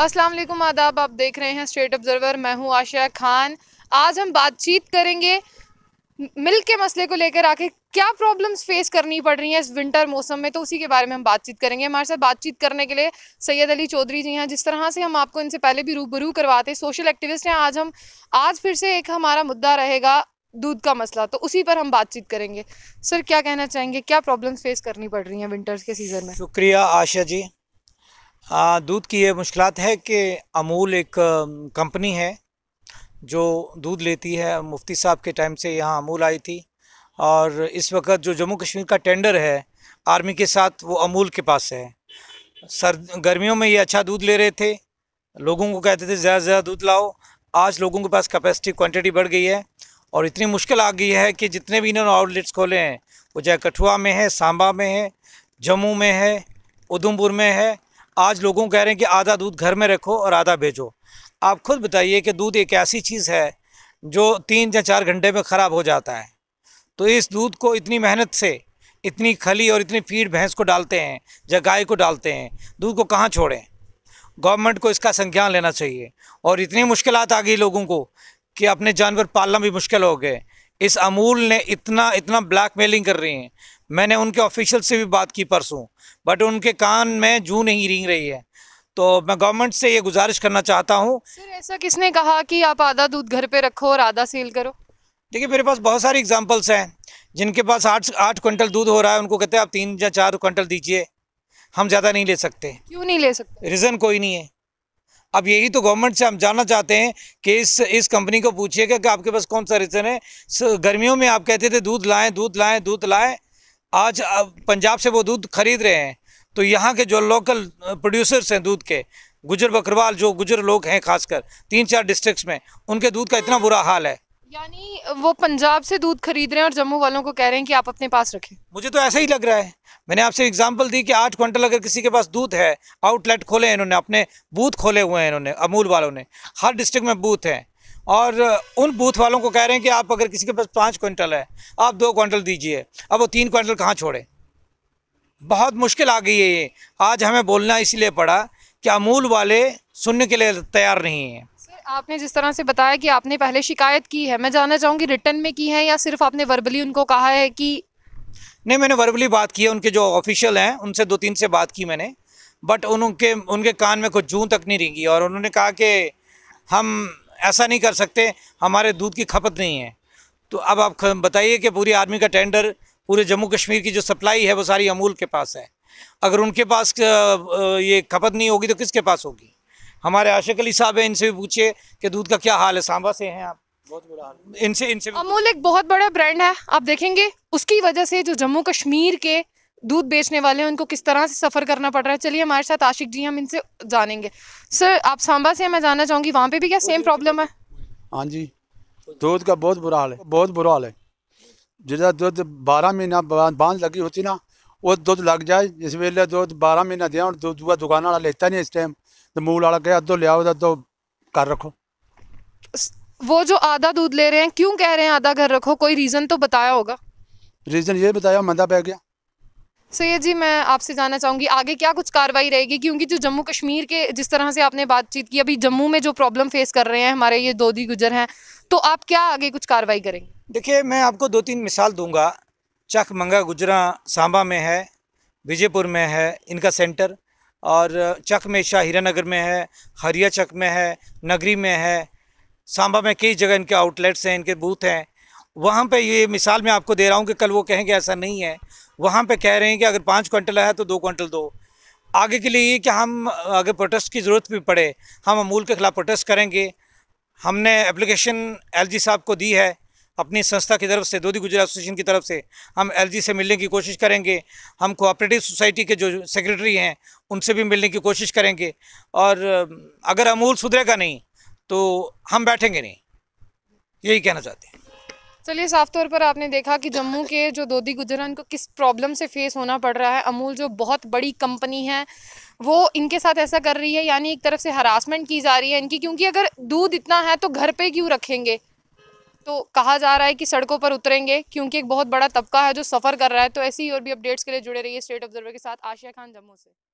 असलम आदाब आप देख रहे हैं स्टेट ऑब्जर्वर मैं हूँ आशा खान आज हम बातचीत करेंगे मिल्क के मसले को लेकर आखिर क्या प्रॉब्लम्स फेस करनी पड़ रही हैं इस विंटर मौसम में तो उसी के बारे में हम बातचीत करेंगे हमारे साथ बातचीत करने के लिए सैयद अली चौधरी जी हैं जिस तरह से हम आपको इनसे पहले भी रूबरू करवाते हैं सोशल एक्टिविस्ट हैं आज हम आज फिर से एक हमारा मुद्दा रहेगा दूध का मसला तो उसी पर हम बातचीत करेंगे सर क्या कहना चाहेंगे क्या प्रॉब्लम्स फेस करनी पड़ रही हैं विंटर्स के सीज़न में शुक्रिया आशा जी दूध की ये मुश्किल है कि अमूल एक कंपनी है जो दूध लेती है मुफ्ती साहब के टाइम से यहाँ अमूल आई थी और इस वक्त जो जम्मू कश्मीर का टेंडर है आर्मी के साथ वो अमूल के पास है सर गर्मियों में ये अच्छा दूध ले रहे थे लोगों को कहते थे ज़्यादा से ज़्यादा दूध लाओ आज लोगों के पास कैपेसिटी क्वांटिटी बढ़ गई है और इतनी मुश्किल आ गई है कि जितने भी इन्होंने आउटलेट्स खोले हैं वो चाहे कठुआ में है सांबा में है जम्मू में है उधमपुर में है आज लोगों कह रहे हैं कि आधा दूध घर में रखो और आधा भेजो आप खुद बताइए कि दूध एक ऐसी चीज़ है जो तीन या चार घंटे में ख़राब हो जाता है तो इस दूध को इतनी मेहनत से इतनी खली और इतनी फीड भैंस को डालते हैं या गाय को डालते हैं दूध को कहाँ छोड़ें गवर्नमेंट को इसका संज्ञान लेना चाहिए और इतनी मुश्किल आ गई लोगों को कि अपने जानवर पालना भी मुश्किल हो गए इस अमूल ने इतना इतना ब्लैकमेलिंग कर रही हैं मैंने उनके ऑफिशियल से भी बात की परसों बट उनके कान में जू नहीं रिंग रही है तो मैं गवर्नमेंट से ये गुजारिश करना चाहता हूँ ऐसा किसने कहा कि आप आधा दूध घर पे रखो और आधा सेल करो देखिए मेरे पास बहुत सारे एग्जांपल्स हैं जिनके पास आठ आठ क्विंटल दूध हो रहा है उनको कहते हैं आप तीन या चार क्विंटल दीजिए हम ज़्यादा नहीं ले सकते क्यों नहीं ले सकते रीज़न कोई नहीं है अब यही तो गवर्नमेंट से हम जानना चाहते हैं कि इस इस कंपनी को पूछिएगा कि आपके पास कौन सा रीज़न है गर्मियों में आप कहते थे दूध लाएँ दूध लाएँ दूध लाएँ आज पंजाब से वो दूध खरीद रहे हैं तो यहाँ के जो लोकल प्रोड्यूसर्स हैं दूध के गुजर बकरवाल जो गुजर लोग हैं खासकर तीन चार डिस्ट्रिक्ट्स में उनके दूध का इतना बुरा हाल है यानी वो पंजाब से दूध खरीद रहे हैं और जम्मू वालों को कह रहे हैं कि आप अपने पास रखें मुझे तो ऐसा ही लग रहा है मैंने आपसे एग्जाम्पल दी कि आठ क्विंटल अगर किसी के पास दूध है आउटलेट खोले हैं इन्होंने अपने बूथ खोले हुए हैं इन्होंने अमूल वालों ने हर डिस्ट्रिक्ट में बूथ हैं और उन बूथ वालों को कह रहे हैं कि आप अगर किसी के पास पाँच क्विंटल है आप दो क्विंटल दीजिए अब वो तीन क्विंटल कहाँ छोड़े बहुत मुश्किल आ गई है ये आज हमें बोलना इसलिए पड़ा कि अमूल वाले सुनने के लिए तैयार नहीं हैं आपने जिस तरह से बताया कि आपने पहले शिकायत की है मैं जानना चाहूँगी रिटर्न में की है या सिर्फ आपने वर्बली उनको कहा है कि नहीं मैंने वर्बली बात की है उनके जो ऑफिशियल हैं उनसे दो तीन से बात की मैंने बट उनके उनके कान में कुछ जूं तक नहीं रिंगी और उन्होंने कहा कि हम ऐसा नहीं कर सकते हमारे दूध की खपत नहीं है तो अब आप बताइए कि पूरी आर्मी का टेंडर पूरे जम्मू कश्मीर की जो सप्लाई है वो सारी अमूल के पास है अगर उनके पास ये खपत नहीं होगी तो किसके पास होगी हमारे आशिक अली साहब हैं इनसे भी पूछिए कि दूध का क्या हाल है सांबा से हैं आप इनसे इनसे अमूल एक बहुत बड़ा ब्रांड है आप देखेंगे उसकी वजह से जो जम्मू कश्मीर के दूध बेचने वाले हैं उनको किस तरह से सफ़र करना पड़ रहा है चलिए हमारे साथ आशिक जी हम इनसे जानेंगे सर आप सांबा से मैं जानना चाहूँगी वहाँ पे भी क्या सेम प्रॉब्लम है हाँ जी दूध का बहुत बुरा हाल है बहुत बुरा हाल है जिधर दूध बारह महीना बांध लगी होती ना वो दूध लग जाए इस वेले दूध बारह महीना दिया और दूध दूआ दुकान वाला लेता नहीं इस टाइम तो मूल वाला गया अद्धो लिया तो अद्धो तो कर रखो वो जो आधा दूध ले रहे हैं क्यों कह रहे हैं आधा घर रखो कोई रीज़न तो बताया होगा रीज़न ये बताया मंदा पै गया सैयद जी मैं आपसे जानना चाहूंगी आगे क्या कुछ कार्रवाई रहेगी क्योंकि जो जम्मू कश्मीर के जिस तरह से आपने बातचीत की अभी जम्मू में जो प्रॉब्लम फेस कर रहे हैं हमारे ये दो दी गुजर हैं तो आप क्या आगे कुछ कार्रवाई करेंगे देखिए मैं आपको दो तीन मिसाल दूंगा चख मंगा गुजरा सांबा में है विजयपुर में है इनका सेंटर और चक में शाह हीरानगर में है हरिया चक में है नगरी में है सांबा में कई जगह इनके आउटलेट्स हैं इनके बूथ हैं वहाँ पे ये मिसाल मैं आपको दे रहा हूँ कि कल वो कहेंगे ऐसा नहीं है वहाँ पे कह रहे हैं कि अगर पाँच क्विंटल है तो दो क्विंटल दो आगे के लिए ये कि हम अगर प्रोटेस्ट की ज़रूरत भी पड़े हम अमूल के ख़िलाफ़ प्रोटेस्ट करेंगे हमने एप्लीकेशन एल साहब को दी है अपनी संस्था की तरफ से दोधी गुजरात एसोसिएशन की तरफ से हम एलजी से मिलने की कोशिश करेंगे हम कोऑपरेटिव सोसाइटी के जो सेक्रेटरी हैं उनसे भी मिलने की कोशिश करेंगे और अगर अमूल सुधरेगा नहीं तो हम बैठेंगे नहीं यही कहना चाहते हैं चलिए साफ तौर पर आपने देखा कि जम्मू के जो दोदी हैं उनको किस प्रॉब्लम से फेस होना पड़ रहा है अमूल जो बहुत बड़ी कंपनी है वो इनके साथ ऐसा कर रही है यानी एक तरफ से हरासमेंट की जा रही है इनकी क्योंकि अगर दूध इतना है तो घर पे क्यों रखेंगे तो कहा जा रहा है कि सड़कों पर उतरेंगे क्योंकि एक बहुत बड़ा तबका है जो सफ़र कर रहा है तो ऐसी और भी अपडेट्स के लिए जुड़े रही स्टेट ऑब्जर्वर के साथ आशिया खान जम्मू से